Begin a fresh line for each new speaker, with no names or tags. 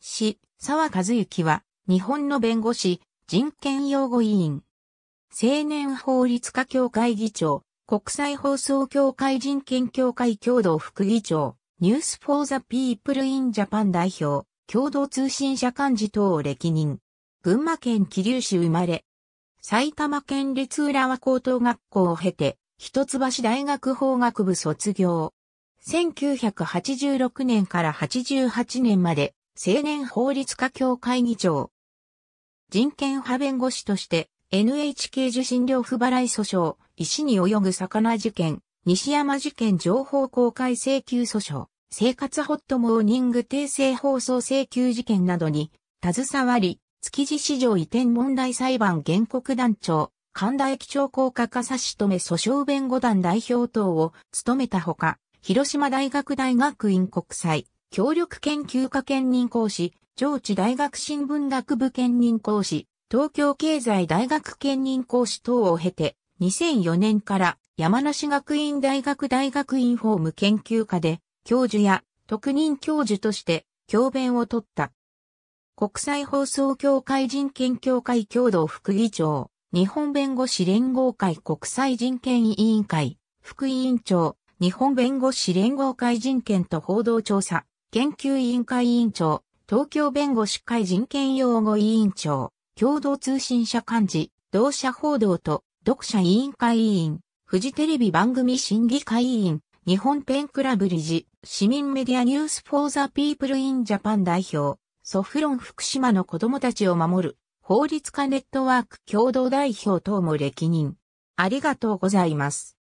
氏、沢和幸は、日本の弁護士、人権擁護委員。青年法律家協会議長、国際放送協会人権協会共同副議長、ニュースフォーザピープルインジャパン代表、共同通信社幹事等を歴任。群馬県桐生市生まれ。埼玉県立浦和高等学校を経て、一橋大学法学部卒業。1986年から88年まで青年法律家協会議長。人権派弁護士として NHK 受信料不払い訴訟、石に泳ぐ魚事件、西山事件情報公開請求訴訟、生活ホットモーニング訂正放送請求事件などに、携わり、築地市場移転問題裁判原告団長、神田駅長公家か差し止め訴訟弁護団代表等を務めたほか、広島大学大学院国際協力研究科兼任講師、上智大学新聞学部兼任講師、東京経済大学兼任講師等を経て、2004年から山梨学院大学大学院法務研究科で教授や特任教授として教鞭を取った。国際放送協会人権協会共同副議長、日本弁護士連合会国際人権委員会、副委員長、日本弁護士連合会人権と報道調査、研究委員会委員長、東京弁護士会人権擁護委員長、共同通信社幹事、同社報道と読者委員会委員、フジテレビ番組審議会委員、日本ペンクラブ理事、市民メディアニュースフォーザピープルインジャパン代表、ソフロン福島の子供たちを守る、法律家ネットワーク共同代表等も歴任。ありがとうございます。